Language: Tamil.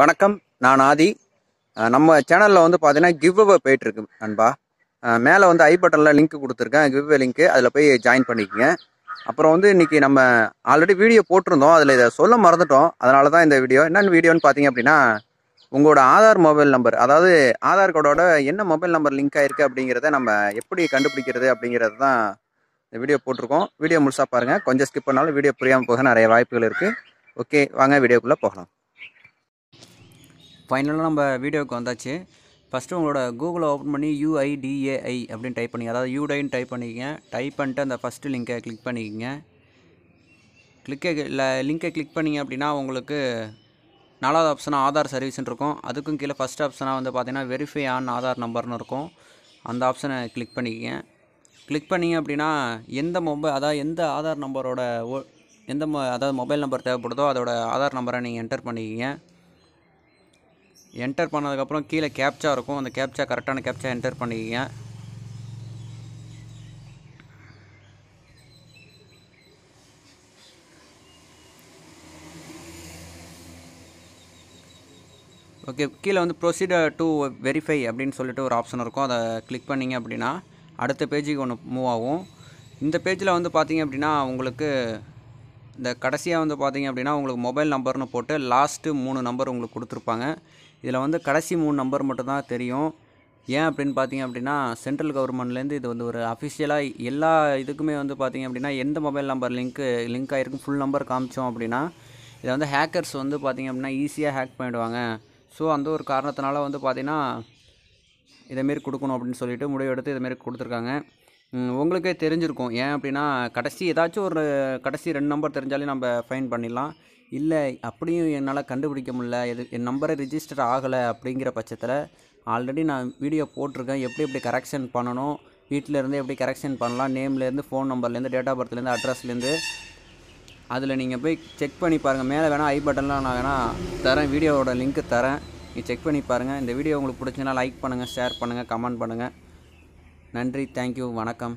வணக்கம் நான் ஆதி நம்ம சேனலில் வந்து பார்த்தீங்கன்னா கிவ்அவே போயிட்டுருக்கு நண்பா மேலே வந்து ஐ பட்டனில் லிங்க் கொடுத்துருக்கேன் கிவ் அவே லிங்க்கு அதில் போய் ஜாயின் பண்ணிக்கோங்க அப்புறம் வந்து இன்றைக்கி நம்ம ஆல்ரெடி வீடியோ போட்டிருந்தோம் அதில் இதை சொல்ல மறந்துட்டோம் அதனால தான் இந்த வீடியோ என்னென்னு வீடியோன்னு பார்த்தீங்க அப்படின்னா உங்களோட ஆதார் மொபைல் நம்பர் அதாவது ஆதார் கார்டோட என்ன மொபைல் நம்பர் லிங்க் ஆகிருக்கு அப்படிங்கிறத நம்ம எப்படி கண்டுபிடிக்கிறது அப்படிங்கிறது தான் இந்த வீடியோ போட்டிருக்கோம் வீடியோ முழுசாக பாருங்கள் கொஞ்சம் ஸ்கிப் பண்ணாலும் வீடியோ புரியாமல் போக நிறைய வாய்ப்புகள் இருக்குது ஓகே வாங்க வீடியோக்குள்ளே போகலாம் ஃபைனலாக நம்ம வீடியோவுக்கு வந்தாச்சு ஃபஸ்ட்டு உங்களோட கூகுளை ஓப்பன் பண்ணி யூஐடிஏஐ அப்படின்னு டைப் பண்ணி அதாவது யூடைன்னு டைப் பண்ணிக்கங்க டைப் பண்ணிட்டு அந்த ஃபஸ்ட்டு லிங்கை கிளிக் பண்ணிக்கங்க கிளிக்கை இல்லை லிங்கை கிளிக் பண்ணிங்க அப்படின்னா உங்களுக்கு நாலாவது ஆப்ஷனாக ஆதார் சர்வீஸ்ன்னு இருக்கும் அதுக்கும் கீழே ஃபஸ்ட் ஆப்ஷனாக வந்து பார்த்தீங்கன்னா வெரிஃபை ஆன் ஆதார் நம்பர்னு இருக்கும் அந்த ஆப்ஷனை கிளிக் பண்ணிக்கோங்க கிளிக் பண்ணிங்க அப்படின்னா எந்த மொபைல் அதாவது எந்த ஆதார் நம்பரோட ஓ எந்த மொ அதாவது மொபைல் நம்பர் தேவைப்படுதோ அதோட ஆதார் நம்பரை நீங்கள் என்டர் பண்ணிக்கிங்க என்டர் பண்ணதுக்கப்புறம் கீழே கேப்ச்சா இருக்கும் அந்த கேப்ச்சா கரெக்டான கேப்சா என்டர் பண்ணிக்கிங்க ஓகே கீழே வந்து ப்ரொசீடர் டு வெரிஃபை அப்படின்னு சொல்லிட்டு ஒரு ஆப்ஷன் இருக்கும் அதை கிளிக் பண்ணிங்க அப்படின்னா அடுத்த பேஜுக்கு ஒன்று மூவ் ஆகும் இந்த பேஜில் வந்து பார்த்திங்க அப்படின்னா உங்களுக்கு இந்த கடைசியாக வந்து பார்த்திங்க அப்படின்னா உங்களுக்கு மொபைல் நம்பர்னு போட்டு லாஸ்ட்டு மூணு நம்பர் உங்களுக்கு கொடுத்துருப்பாங்க இதில் வந்து கடைசி மூணு நம்பர் மட்டும் தான் தெரியும் ஏன் அப்படின்னு பார்த்தீங்க அப்படின்னா சென்ட்ரல் கவர்மெண்ட்லேருந்து இது வந்து ஒரு அஃபிஷியலாக எல்லா இதுக்குமே வந்து பார்த்தீங்க அப்படின்னா எந்த மொபைல் நம்பர் லிங்க்கு லிங்க் ஆகிருக்கும் ஃபுல் நம்பர் காமிச்சோம் அப்படின்னா இதை வந்து ஹேக்கர்ஸ் வந்து பார்த்திங்க அப்படின்னா ஈஸியாக ஹேக் பண்ணிவிடுவாங்க ஸோ அந்த ஒரு காரணத்தினால வந்து பார்த்திங்கன்னா மாரி கொடுக்கணும் அப்படின்னு சொல்லிட்டு முடிவெடுத்து மாரி கொடுத்துருக்காங்க உங்களுக்கே தெரிஞ்சிருக்கும் ஏன் அப்படின்னா கடைசி ஏதாச்சும் ஒரு கடைசி ரெண்டு நம்பர் தெரிஞ்சாலே நம்ம ஃபைன் பண்ணிடலாம் இல்லை அப்படியும் என்னால் கண்டுபிடிக்க முடில எது என் நம்பரை ரிஜிஸ்டர் ஆகலை அப்படிங்கிற பட்சத்தில் ஆல்ரெடி நான் வீடியோ போட்டிருக்கேன் எப்படி எப்படி கரெக்ஷன் பண்ணணும் வீட்டிலேருந்து எப்படி கரெக்ஷன் பண்ணலாம் நேம்லேருந்து ஃபோன் நம்பர்லேருந்து டேட் ஆஃப் பர்த்லேருந்து அட்ரஸ்லேருந்து அதில் நீங்கள் போய் செக் பண்ணி பாருங்கள் மேலே வேணால் ஐ பட்டன்லாம் நான் வேணால் தரேன் வீடியோவோட லிங்க்கு தரேன் நீங்கள் செக் பண்ணி பாருங்கள் இந்த வீடியோ உங்களுக்கு பிடிச்சதுனா லைக் பண்ணுங்கள் ஷேர் பண்ணுங்கள் கமெண்ட் பண்ணுங்கள் நன்றி தேங்க்யூ வணக்கம்